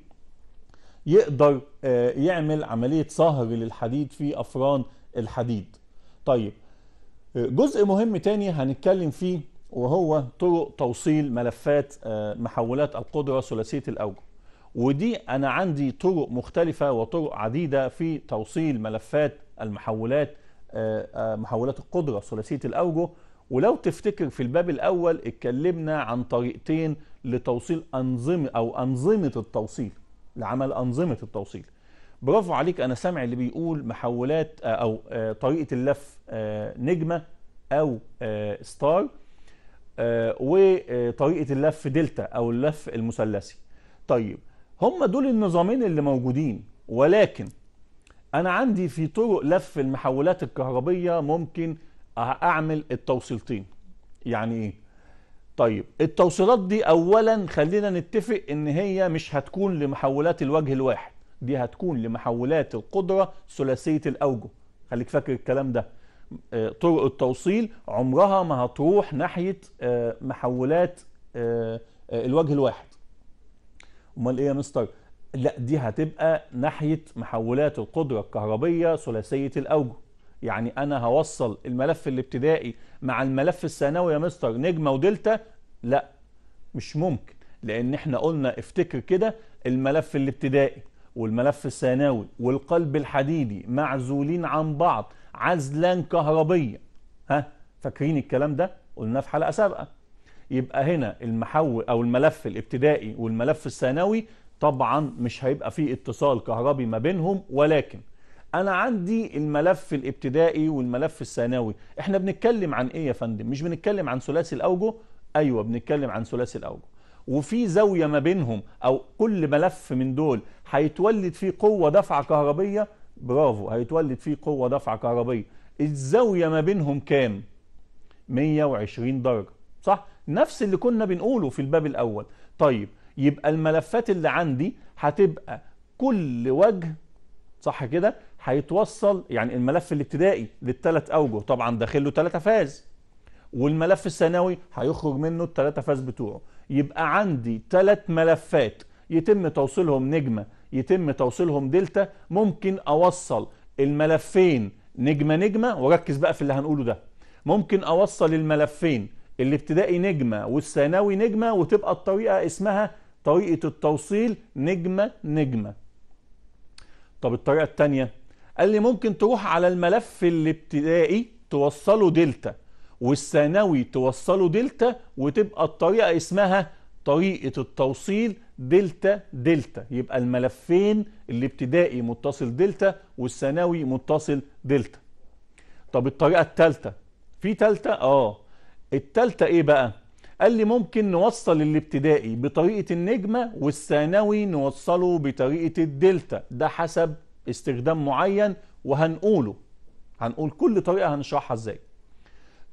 يقدر آه، يعمل عملية صهر للحديد في افران الحديد طيب آه، جزء مهم تاني هنتكلم فيه وهو طرق توصيل ملفات آه، محولات القدرة ثلاثية الاوجه ودي أنا عندي طرق مختلفة وطرق عديدة في توصيل ملفات المحولات آه، آه، محولات القدرة ثلاثية الأوجه ولو تفتكر في الباب الأول اتكلمنا عن طريقتين لتوصيل أنظمة أو أنظمة التوصيل لعمل أنظمة التوصيل برافو عليك أنا سامع اللي بيقول محولات آه، أو طريقة اللف نجمة أو ستار وطريقة اللف دلتا أو اللف المثلثي طيب هم دول النظامين اللي موجودين ولكن انا عندي في طرق لف المحولات الكهربيه ممكن اعمل التوصيلتين يعني ايه طيب التوصيلات دي اولا خلينا نتفق ان هي مش هتكون لمحولات الوجه الواحد دي هتكون لمحولات القدره ثلاثيه الاوجه خليك فاكر الكلام ده آه، طرق التوصيل عمرها ما هتروح ناحيه آه، محولات آه، الوجه الواحد امال ايه يا مستر لا دي هتبقى ناحيه محولات القدره الكهربيه ثلاثيه الاوجه يعني انا هوصل الملف الابتدائي مع الملف الثانوي يا مستر نجمه ودلتا لا مش ممكن لان احنا قلنا افتكر كده الملف الابتدائي والملف الثانوي والقلب الحديدي معزولين عن بعض عزلا كهربيا ها فاكرين الكلام ده قلناه في حلقه سابقه يبقى هنا المحول او الملف الابتدائي والملف الثانوي طبعا مش هيبقى فيه اتصال كهربي ما بينهم ولكن انا عندي الملف الابتدائي والملف الثانوي احنا بنتكلم عن ايه يا فندم مش بنتكلم عن ثلاثي الاوجه ايوه بنتكلم عن ثلاثي الاوجه وفي زاويه ما بينهم او كل ملف من دول هيتولد فيه قوه دفعه كهربيه برافو هيتولد فيه قوه دفعه كهربيه الزاويه ما بينهم كام 120 درجه صح نفس اللي كنا بنقوله في الباب الأول طيب يبقى الملفات اللي عندي هتبقى كل وجه صح كده هيتوصل يعني الملف الابتدائي للثلاث أوجه طبعا داخل له ثلاثة فاز والملف الثانوي هيخرج منه الثلاثة فاز بتوعه يبقى عندي ثلاث ملفات يتم توصيلهم نجمة يتم توصيلهم دلتا ممكن أوصل الملفين نجمة نجمة وركز بقى في اللي هنقوله ده ممكن أوصل الملفين الابتدائي نجمة والثانوي نجمة وتبقى الطريقة اسمها طريقة التوصيل نجمة نجمة طب الطريقة التانية قال لي ممكن تروح على الملف الابتدائي توصله دلتا والثانوي توصله دلتا وتبقى الطريقة اسمها طريقة التوصيل دلتا دلتا يبقى الملفين الابتدائي متصل دلتا والثانوي متصل دلتا طب الطريقة الثالثة في ثالثة اه التالتة ايه بقى قال لي ممكن نوصل الابتدائي بطريقة النجمة والثانوي نوصله بطريقة الدلتا ده حسب استخدام معين وهنقوله هنقول كل طريقة هنشرحها ازاي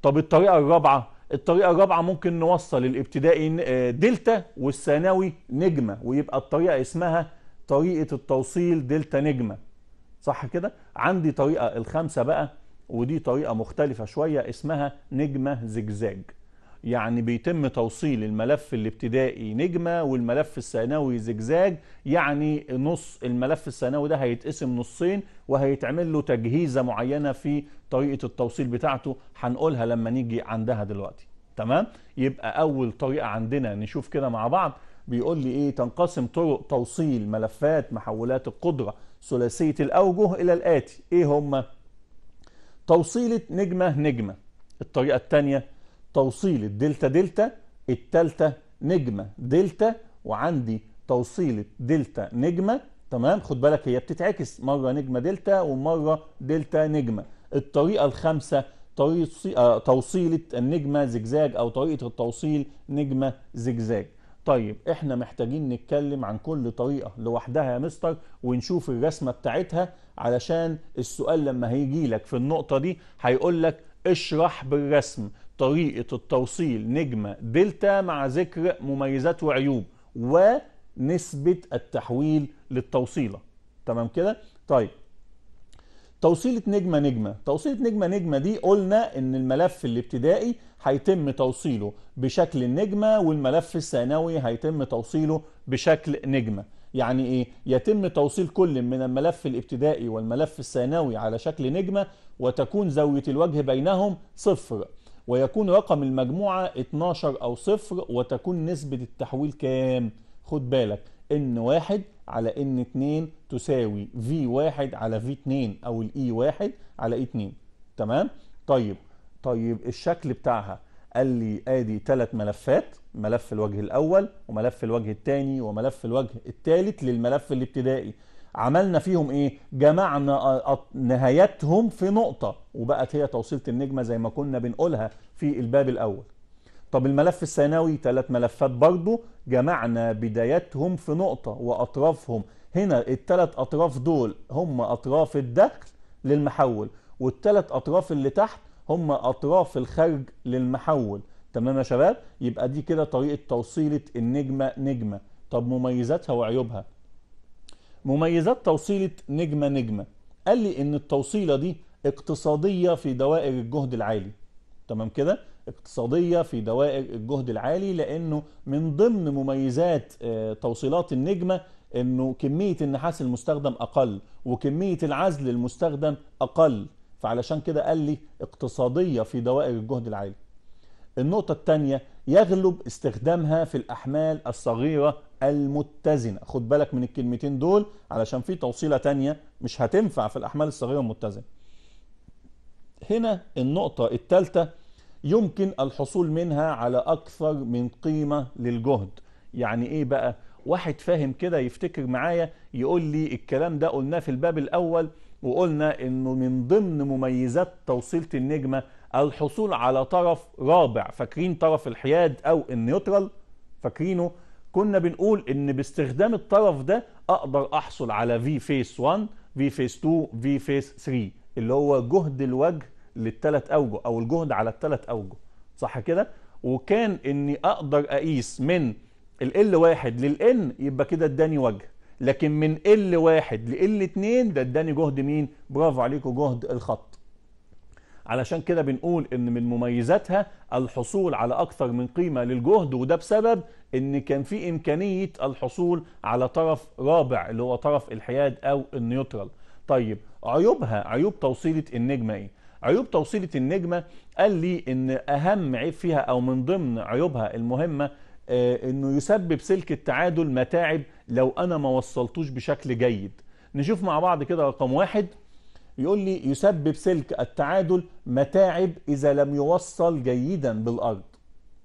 طب الطريقة الرابعة الطريقة الرابعة ممكن نوصل الابتدائي آه، دلتا والثانوي نجمة ويبقى الطريقة اسمها طريقة التوصيل دلتا نجمة صح كده عندي طريقة الخامسة بقى ودي طريقة مختلفة شوية اسمها نجمة زجزاج يعني بيتم توصيل الملف الابتدائي نجمة والملف الثانوي زجزاج يعني نص الملف الثانوي ده هيتقسم نصين وهيتعمل له تجهيزة معينة في طريقة التوصيل بتاعته هنقولها لما نيجي عندها دلوقتي تمام يبقى أول طريقة عندنا نشوف كده مع بعض بيقول لي إيه تنقسم طرق توصيل ملفات محولات القدرة ثلاثية الأوجه إلى الآتي إيه هما؟ توصيلة نجمة نجمة الطريقة الثانية توصيلة دلتا دلتا التالتة نجمة دلتا وعندي توصيلة دلتا نجمة تمام خد بالك هي بتتعكس مرة نجمة دلتا ومرة دلتا نجمة الطريقة الخامسة آه، توصيلة النجمة زجزاج أو طريقة التوصيل نجمة زجزاج طيب احنا محتاجين نتكلم عن كل طريقة لوحدها يا مستر ونشوف الرسمة بتاعتها علشان السؤال لما هيجي لك في النقطة دي هيقول لك اشرح بالرسم طريقة التوصيل نجمة دلتا مع ذكر مميزات وعيوب ونسبة التحويل للتوصيلة تمام كده؟ طيب توصيله نجمه نجمه توصيله نجمه نجمه دي قلنا ان الملف الابتدائي هيتم توصيله بشكل النجمه والملف الثانوي هيتم توصيله بشكل نجمه يعني ايه يتم توصيل كل من الملف الابتدائي والملف الثانوي على شكل نجمه وتكون زاويه الوجه بينهم صفر ويكون رقم المجموعه 12 او صفر وتكون نسبه التحويل كام خد بالك ان واحد على ان 2 تساوي في 1 على في 2 او الاي e 1 على e اي 2 تمام طيب طيب الشكل بتاعها قال لي ادي ثلاث ملفات ملف الوجه الاول وملف الوجه الثاني وملف الوجه الثالث للملف الابتدائي عملنا فيهم ايه جمعنا نهاياتهم في نقطه وبقت هي توصيله النجمه زي ما كنا بنقولها في الباب الاول طب الملف الثانوي ثلاث ملفات برضه جمعنا بداياتهم في نقطة وأطرافهم هنا الثلاث أطراف دول هم أطراف الدخل للمحول والثلاث أطراف اللي تحت هم أطراف الخارج للمحول تمام يا شباب يبقى دي كده طريقة توصيلة النجمة نجمة طب مميزاتها وعيوبها مميزات توصيلة نجمة نجمة قال لي إن التوصيلة دي اقتصادية في دوائر الجهد العالي تمام كده اقتصادية في دوائر الجهد العالي لأنه من ضمن مميزات آه، توصيلات النجمة أنه كمية النحاس المستخدم أقل وكمية العزل المستخدم أقل فعلشان كده قال لي اقتصادية في دوائر الجهد العالي النقطة الثانية يغلب استخدامها في الأحمال الصغيرة المتزنة خد بالك من الكلمتين دول علشان في توصيلة تانية مش هتنفع في الأحمال الصغيرة المتزنة هنا النقطة الثالثة يمكن الحصول منها على أكثر من قيمة للجهد يعني إيه بقى؟ واحد فاهم كده يفتكر معايا يقول لي الكلام ده قلناه في الباب الأول وقلنا إنه من ضمن مميزات توصيلة النجمة الحصول على طرف رابع فاكرين طرف الحياد أو النيوترال فاكرينه كنا بنقول إن باستخدام الطرف ده أقدر أحصل على في فيس 1 في فيس 2 في فيس 3 اللي هو جهد الوجه للثلاث اوجه او الجهد على الثلاث اوجه صح كده وكان اني اقدر اقيس من ال ال1 واحد للان يبقى كده اداني وجه لكن من ال واحد ال اتنين ده اداني جهد مين برافو عليكم جهد الخط علشان كده بنقول ان من مميزاتها الحصول على اكثر من قيمه للجهد وده بسبب ان كان في امكانيه الحصول على طرف رابع اللي هو طرف الحياد او النيوترال طيب عيوبها عيوب توصيله النجمه ايه عيوب توصيلة النجمة قال لي ان اهم عيب فيها او من ضمن عيوبها المهمة آه، انه يسبب سلك التعادل متاعب لو انا ما وصلتوش بشكل جيد نشوف مع بعض كده رقم واحد يقول لي يسبب سلك التعادل متاعب اذا لم يوصل جيدا بالارض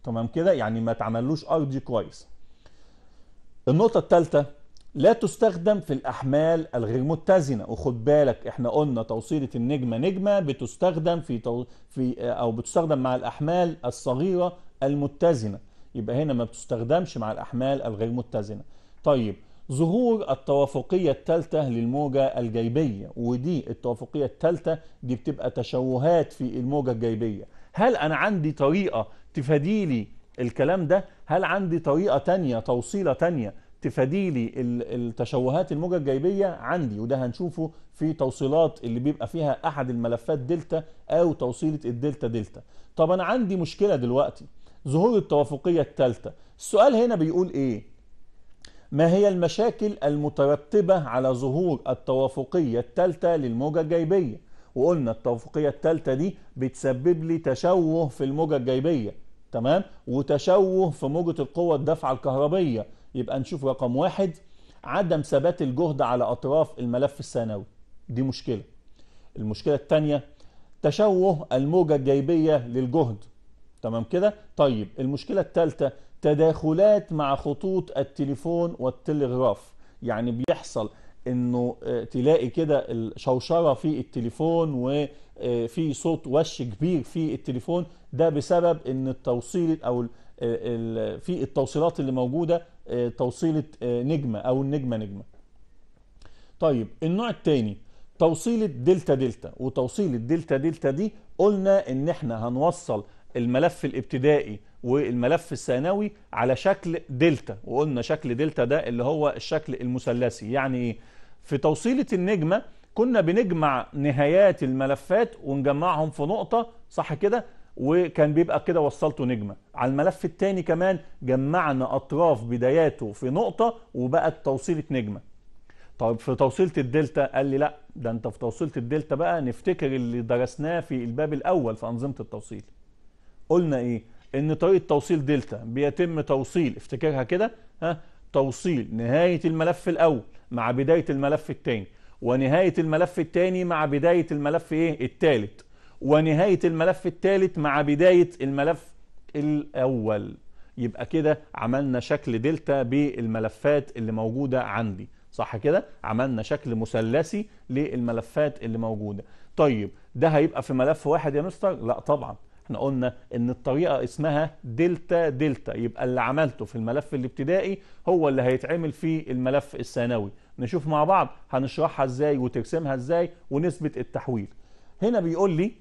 تمام كده يعني ما تعملوش ارضي كويس النقطة الثالثة لا تستخدم في الأحمال الغير متزنة وخد بالك احنا قلنا توصيلة النجمة نجمة بتستخدم في, تو... في آه، أو بتستخدم مع الأحمال الصغيرة المتزنة يبقى هنا ما بتستخدمش مع الأحمال الغير متزنة طيب ظهور التوافقية الثالثة للموجة الجيبية ودي التوافقية الثالثة دي بتبقى تشوهات في الموجة الجيبية هل أنا عندي طريقة تفاديلي الكلام ده هل عندي طريقة تانية توصيلة تانية تفادي لي التشوهات الموجه الجايبيه عندي وده هنشوفه في توصيلات اللي بيبقى فيها احد الملفات دلتا او توصيله الدلتا دلتا طب انا عندي مشكله دلوقتي ظهور التوافقيه الثالثه السؤال هنا بيقول ايه ما هي المشاكل المترتبه على ظهور التوافقيه الثالثه للموجه الجايبيه وقلنا التوافقيه الثالثه دي بتسبب لي تشوه في الموجه الجايبيه تمام وتشوه في موجه القوه الدفعه الكهربيه يبقى نشوف رقم واحد عدم ثبات الجهد على أطراف الملف الثانوي دي مشكلة المشكلة الثانية تشوه الموجة الجيبية للجهد تمام كده طيب المشكلة الثالثة تداخلات مع خطوط التليفون والتلغراف يعني بيحصل انه آه، تلاقي كده الشوشرة في التليفون وفي آه، صوت وش كبير في التليفون ده بسبب ان التوصيل او آه، في التوصيلات اللي موجودة آه، توصيله آه، نجمه او النجمه نجمه طيب النوع الثاني توصيله دلتا دلتا وتوصيله دلتا دلتا دي قلنا ان احنا هنوصل الملف الابتدائي والملف الثانوي على شكل دلتا وقلنا شكل دلتا ده اللي هو الشكل المثلثي يعني ايه في توصيله النجمه كنا بنجمع نهايات الملفات ونجمعهم في نقطه صح كده وكان بيبقى كده وصلته نجمة على الملف الثاني كمان جمعنا أطراف بداياته في نقطة وبقت توصيلة نجمة طب في توصيلة الدلتا قال لي لا ده انت في توصيلة الدلتا بقى نفتكر اللي درسناه في الباب الأول في أنظمة التوصيل قلنا إيه إن طريقة توصيل دلتا بيتم توصيل افتكرها كده ها توصيل نهاية الملف الأول مع بداية الملف الثاني ونهاية الملف الثاني مع بداية الملف إيه الثالث ونهاية الملف الثالث مع بداية الملف الأول يبقى كده عملنا شكل دلتا بالملفات اللي موجودة عندي صح كده عملنا شكل مثلثي للملفات اللي موجودة طيب ده هيبقى في ملف واحد يا مستر لا طبعا احنا قلنا ان الطريقة اسمها دلتا دلتا يبقى اللي عملته في الملف الابتدائي هو اللي هيتعمل في الملف الثانوي نشوف مع بعض هنشرحها ازاي وترسمها ازاي ونسبة التحويل هنا بيقول لي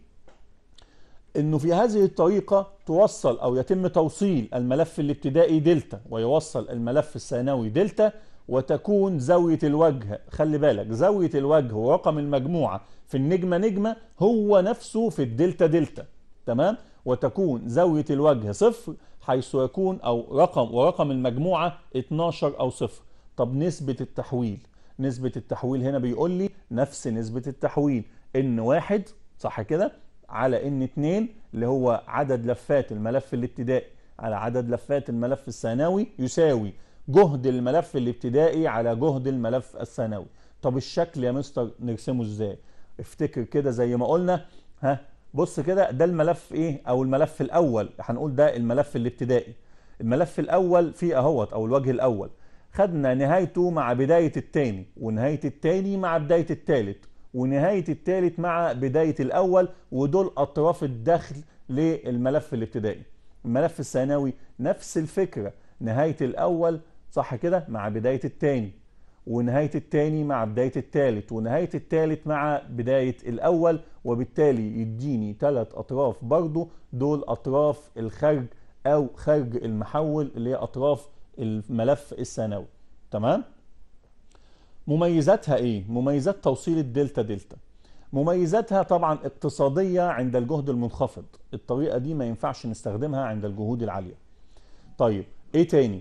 انه في هذه الطريقة توصل او يتم توصيل الملف الابتدائي دلتا ويوصل الملف الثانوي دلتا وتكون زاوية الوجه خلي بالك زاوية الوجه ورقم المجموعة في النجمة نجمة هو نفسه في الدلتا دلتا تمام وتكون زاوية الوجه صفر حيث يكون أو رقم ورقم المجموعة 12 أو صفر طب نسبة التحويل نسبة التحويل هنا بيقول لي نفس نسبة التحويل ان واحد صح كده على ان 2 اللي هو عدد لفات الملف الابتدائي على عدد لفات الملف الثانوي يساوي جهد الملف الابتدائي على جهد الملف الثانوي طب الشكل يا مستر نرسمه ازاي افتكر كده زي ما قلنا ها بص كده ده الملف ايه او الملف الاول هنقول ده الملف الابتدائي الملف الاول فيه اهوت او الوجه الاول خدنا نهايته مع بدايه الثاني ونهايه الثاني مع بدايه الثالث ونهاية الثالث مع بداية الأول ودول أطراف الدخل للملف الابتدائي الملف الثانوي نفس الفكرة نهاية الأول صح كده مع بداية الثاني ونهاية الثاني مع بداية الثالث ونهاية الثالث مع بداية الأول وبالتالي يديني ثلاث أطراف برضو دول أطراف الخرج أو خرج المحول اللي هي أطراف الملف الثانوي تمام؟ مميزاتها ايه مميزات توصيل الدلتا دلتا مميزاتها طبعا اقتصادية عند الجهد المنخفض الطريقة دي ما ينفعش نستخدمها عند الجهود العالية طيب ايه تاني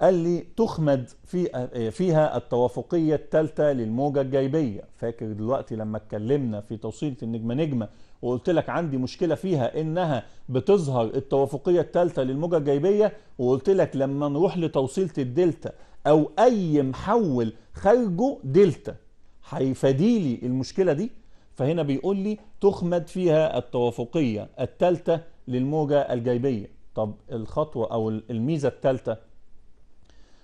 قال لي تخمد في فيها التوافقية الثالثة للموجة الجايبية فاكر دلوقتي لما اتكلمنا في توصيلة النجمة نجمة وقلت لك عندي مشكلة فيها انها بتظهر التوافقية الثالثة للموجة الجايبية وقلت لك لما نروح لتوصيلة الدلتا او اي محول خارجه دلتا هيفادي لي المشكله دي فهنا بيقول لي تخمد فيها التوافقيه الثالثه للموجه الجيبية طب الخطوه او الميزه الثالثه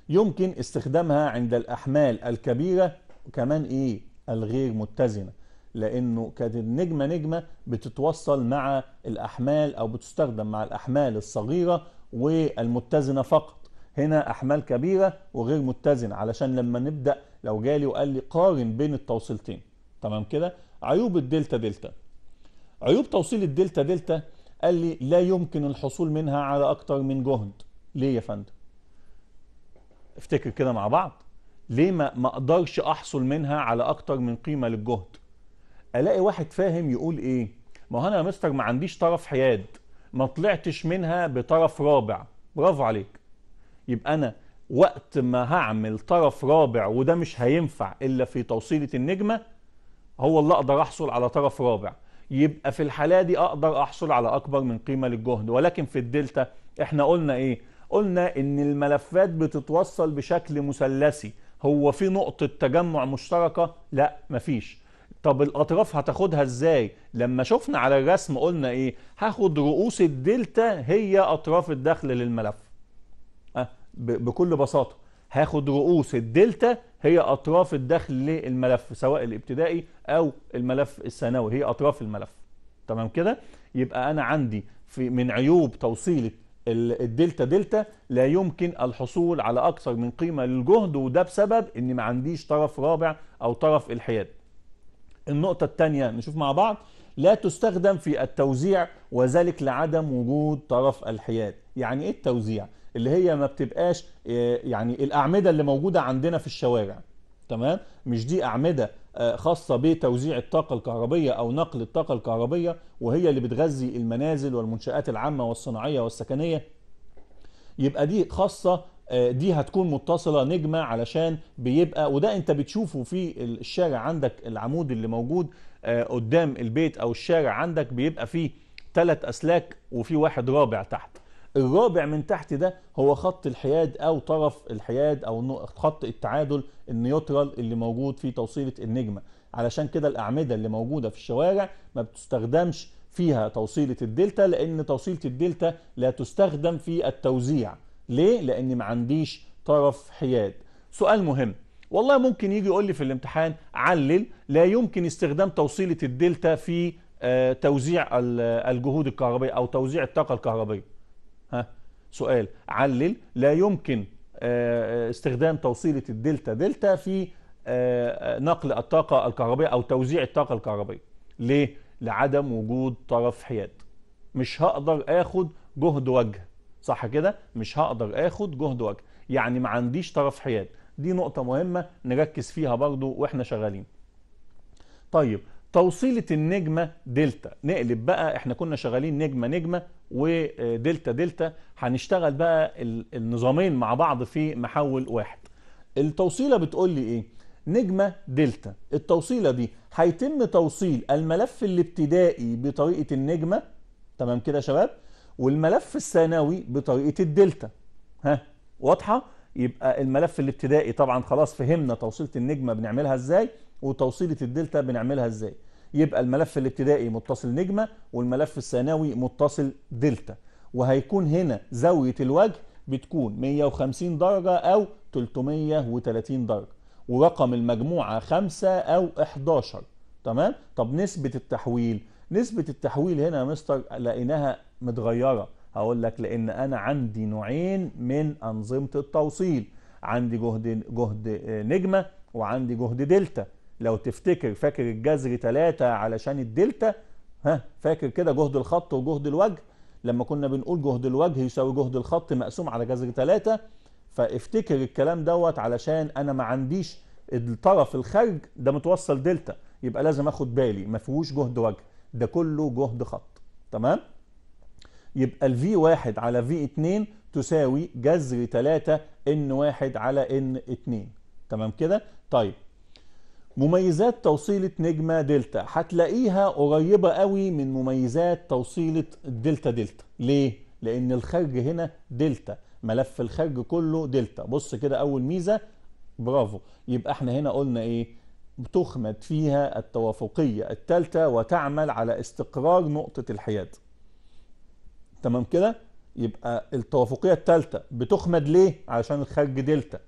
يمكن استخدامها عند الاحمال الكبيره وكمان ايه الغير متزنه لانه كانت النجمه نجمه بتتوصل مع الاحمال او بتستخدم مع الاحمال الصغيره والمتزنه فقط هنا أحمال كبيرة وغير متزنة علشان لما نبدأ لو جالي وقال لي قارن بين التوصيلتين تمام كده عيوب الدلتا دلتا عيوب توصيل الدلتا دلتا قال لي لا يمكن الحصول منها على أكتر من جهد ليه يا فندم افتكر كده مع بعض ليه ما اقدرش احصل منها على اكتر من قيمه للجهد الاقي واحد فاهم يقول ايه ما هو انا يا مستر ما عنديش طرف حياد ما طلعتش منها بطرف رابع برافو عليك يبقى انا وقت ما هعمل طرف رابع وده مش هينفع الا في توصيله النجمه هو اللي اقدر احصل على طرف رابع يبقى في الحاله دي اقدر احصل على اكبر من قيمه للجهد ولكن في الدلتا احنا قلنا ايه قلنا ان الملفات بتتوصل بشكل مثلثي هو في نقطه تجمع مشتركه لا مفيش طب الاطراف هتاخدها ازاي لما شفنا على الرسم قلنا ايه هاخد رؤوس الدلتا هي اطراف الدخل للملف بكل بساطه هاخد رؤوس الدلتا هي اطراف الدخل للملف سواء الابتدائي او الملف الثانوي هي اطراف الملف تمام كده يبقى انا عندي في من عيوب توصيله الدلتا دلتا لا يمكن الحصول على اكثر من قيمه للجهد وده بسبب ان ما عنديش طرف رابع او طرف الحياد النقطه الثانيه نشوف مع بعض لا تستخدم في التوزيع وذلك لعدم وجود طرف الحياد يعني ايه التوزيع اللي هي ما بتبقاش آه، يعني الاعمده اللي موجوده عندنا في الشوارع تمام مش دي اعمده آه، خاصه بتوزيع الطاقه الكهربيه او نقل الطاقه الكهربيه وهي اللي بتغذي المنازل والمنشات العامه والصناعيه والسكنيه يبقى دي خاصه آه، دي هتكون متصلة نجمة علشان بيبقى وده انت بتشوفه في الشارع عندك العمود اللي موجود آه، قدام البيت او الشارع عندك بيبقى فيه ثلاث اسلاك وفي واحد رابع تحت الرابع من تحت ده هو خط الحياد او طرف الحياد او خط التعادل النيوترال اللي موجود في توصيله النجمه علشان كده الاعمده اللي موجوده في الشوارع ما بتستخدمش فيها توصيله الدلتا لان توصيله الدلتا لا تستخدم في التوزيع ليه لان ما عنديش طرف حياد سؤال مهم والله ممكن يجي يقول لي في الامتحان علل لا يمكن استخدام توصيلة الدلتا في آه، توزيع الجهود الكهربائية أو توزيع الطاقة الكهربائية ها سؤال علل لا يمكن آه، آه، استخدام توصيلة الدلتا دلتا في نقل الطاقة الكهربائية أو توزيع الطاقة الكهربائية ليه؟ لعدم وجود طرف حياد مش هقدر اخد جهد وجه صح كده مش هقدر اخد جهد وجه يعني ما عنديش طرف حياد دي نقطة مهمة نركز فيها برضو واحنا شغالين طيب توصيلة النجمة دلتا نقلب بقى احنا كنا شغالين نجمة نجمة ودلتا دلتا هنشتغل بقى النظامين مع بعض في محول واحد التوصيلة بتقول لي ايه نجمة دلتا التوصيلة دي هيتم توصيل الملف الابتدائي بطريقة النجمة تمام كده يا شباب والملف الثانوي بطريقة الدلتا ها واضحة يبقى الملف الابتدائي طبعا خلاص فهمنا توصيله النجمه بنعملها ازاي وتوصيله الدلتا بنعملها ازاي يبقى الملف الابتدائي متصل نجمه والملف الثانوي متصل دلتا وهيكون هنا زاويه الوجه بتكون 150 درجه او 330 درجه ورقم المجموعه 5 او 11 تمام طب نسبه التحويل نسبه التحويل هنا يا مستر لقيناها متغيره هقول لك لان انا عندي نوعين من انظمه التوصيل عندي جهد جهد آه، نجمه وعندي جهد دلتا لو تفتكر فاكر الجذر 3 علشان الدلتا ها فاكر كده جهد الخط وجهد الوجه لما كنا بنقول جهد الوجه يساوي جهد الخط مقسوم على جذر 3 فافتكر الكلام دوت علشان انا ما عنديش الطرف الخارج ده متوصل دلتا يبقى لازم اخد بالي ما فيهوش جهد وجه ده كله جهد خط تمام يبقى ال V1 على V2 تساوي جذر 3 N1 على N2 تمام كده؟ طيب مميزات توصيلة نجمة دلتا هتلاقيها قريبة قوي من مميزات توصيلة دلتا دلتا ليه؟ لأن الخرج هنا دلتا ملف الخرج كله دلتا بص كده أول ميزة برافو يبقى احنا هنا قلنا ايه بتخمد فيها التوافقية الثالثة وتعمل على استقرار نقطة الحياد تمام كده يبقى التوافقيه الثالثه بتخمد ليه علشان الخارج دلتا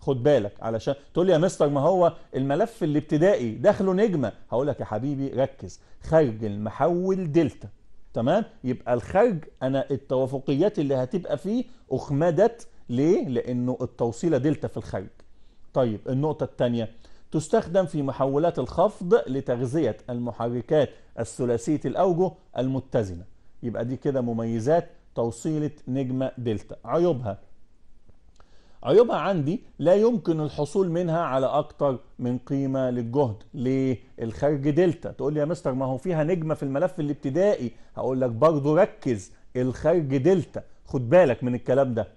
خد بالك علشان تقول لي يا مستر ما هو الملف الابتدائي داخله نجمه هقول لك يا حبيبي ركز خارج المحول دلتا تمام يبقى الخارج انا التوافقيات اللي هتبقى فيه اخمدت ليه لانه التوصيله دلتا في الخارج طيب النقطه الثانيه تستخدم في محولات الخفض لتغذيه المحركات الثلاثيه الاوجه المتزنه يبقى دي كده مميزات توصيلة نجمة دلتا عيوبها عيوبها عندي لا يمكن الحصول منها على أكتر من قيمة للجهد ليه؟ الخرج دلتا تقول لي يا مستر ما هو فيها نجمة في الملف الابتدائي هقول لك برضو ركز الخرج دلتا خد بالك من الكلام ده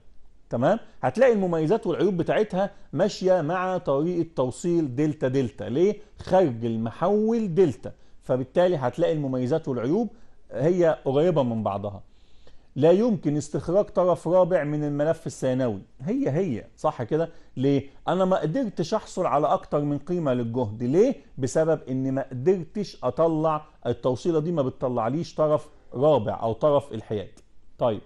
تمام هتلاقي المميزات والعيوب بتاعتها ماشية مع طريقة توصيل دلتا دلتا ليه؟ خرج المحول دلتا فبالتالي هتلاقي المميزات والعيوب هي قريبة من بعضها لا يمكن استخراج طرف رابع من الملف الثانوي هي هي صح كده ليه انا ما قدرتش احصل على اكتر من قيمه للجهد ليه بسبب اني ما قدرتش اطلع التوصيله دي ما بتطلعليش طرف رابع او طرف الحياد طيب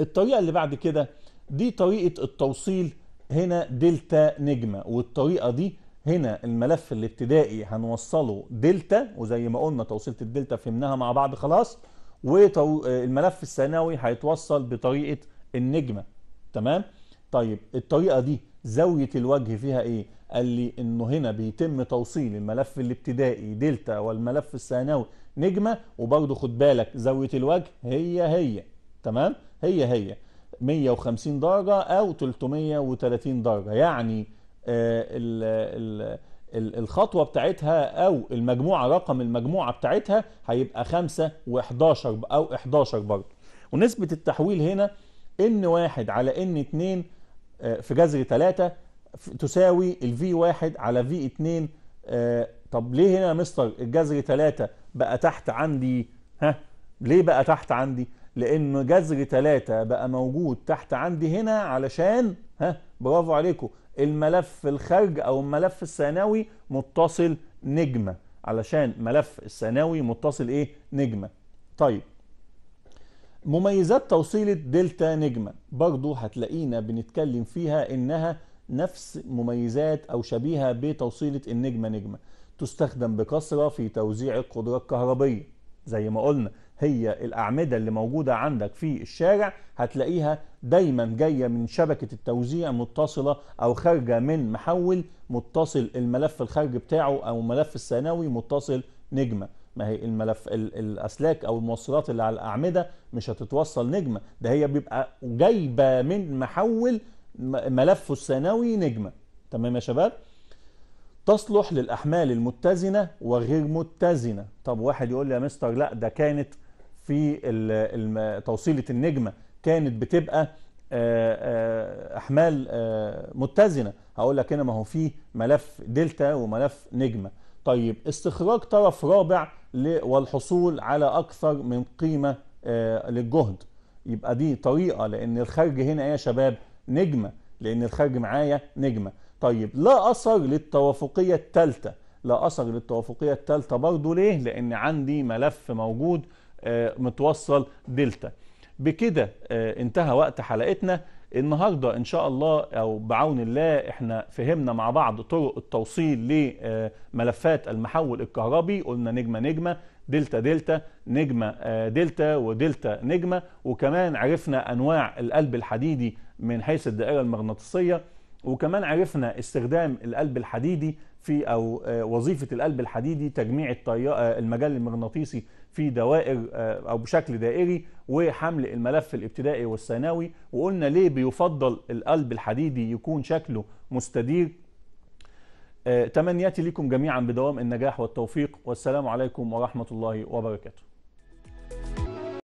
الطريقه اللي بعد كده دي طريقه التوصيل هنا دلتا نجمه والطريقه دي هنا الملف الابتدائي هنوصله دلتا وزي ما قلنا توصيله الدلتا فهمناها مع بعض خلاص والملف الثانوي هيتوصل بطريقه النجمه تمام طيب الطريقه دي زاويه الوجه فيها ايه قال لي انه هنا بيتم توصيل الملف الابتدائي دلتا والملف الثانوي نجمه وبرده خد بالك زاويه الوجه هي هي تمام هي هي 150 درجه او 330 درجه يعني آه، الخطوة بتاعتها او المجموعة رقم المجموعة بتاعتها هيبقى 5 و11 او 11 برضه ونسبة التحويل هنا ان 1 على ان 2 آه، في جذر 3 تساوي الفي 1 على في 2 آه، طب ليه هنا يا مستر الجذر 3 بقى تحت عندي ها ليه بقى تحت عندي لان جذر 3 بقى موجود تحت عندي هنا علشان ها برافو عليكم الملف الخارج او الملف الثانوي متصل نجمه علشان ملف الثانوي متصل ايه نجمه طيب مميزات توصيله دلتا نجمه برضو هتلاقينا بنتكلم فيها انها نفس مميزات او شبيهه بتوصيله النجمه نجمه تستخدم بكثره في توزيع القدره الكهربيه زي ما قلنا هي الأعمدة اللي موجودة عندك في الشارع هتلاقيها دايما جاية من شبكة التوزيع متصلة أو خارجة من محول متصل الملف الخارجي بتاعه أو الملف الثانوي متصل نجمة ما هي الملف الأسلاك أو الموصلات اللي على الأعمدة مش هتتوصل نجمة ده هي بيبقى جايبة من محول ملفه الثانوي نجمة تمام يا شباب؟ تصلح للأحمال المتزنة وغير متزنة طب واحد يقول لي يا مستر لا ده كانت في توصيله النجمه كانت بتبقى آه، آه، احمال آه، متزنه هقول لك هنا ما هو في ملف دلتا وملف نجمه طيب استخراج طرف رابع والحصول على اكثر من قيمه للجهد يبقى دي طريقه لان الخرج هنا يا شباب نجمه لان الخرج معايا نجمه طيب لا اثر للتوافقيه الثالثه لا اثر للتوافقيه الثالثه برضه ليه لان عندي ملف موجود آه، متوصل دلتا بكده آه، انتهى وقت حلقتنا النهاردة ان شاء الله او بعون الله احنا فهمنا مع بعض طرق التوصيل لملفات آه، المحول الكهربي قلنا نجمة نجمة دلتا دلتا نجمة دلتا ودلتا نجمة وكمان عرفنا انواع القلب الحديدي من حيث الدائرة المغناطيسية وكمان عرفنا استخدام القلب الحديدي في او وظيفة القلب الحديدي تجميع المجال المغناطيسي في دوائر آه، او بشكل دائري وحمل الملف الابتدائي والثانوي وقلنا ليه بيفضل القلب الحديدي يكون شكله مستدير آه، تمنياتي لكم جميعا بدوام النجاح والتوفيق والسلام عليكم ورحمه الله وبركاته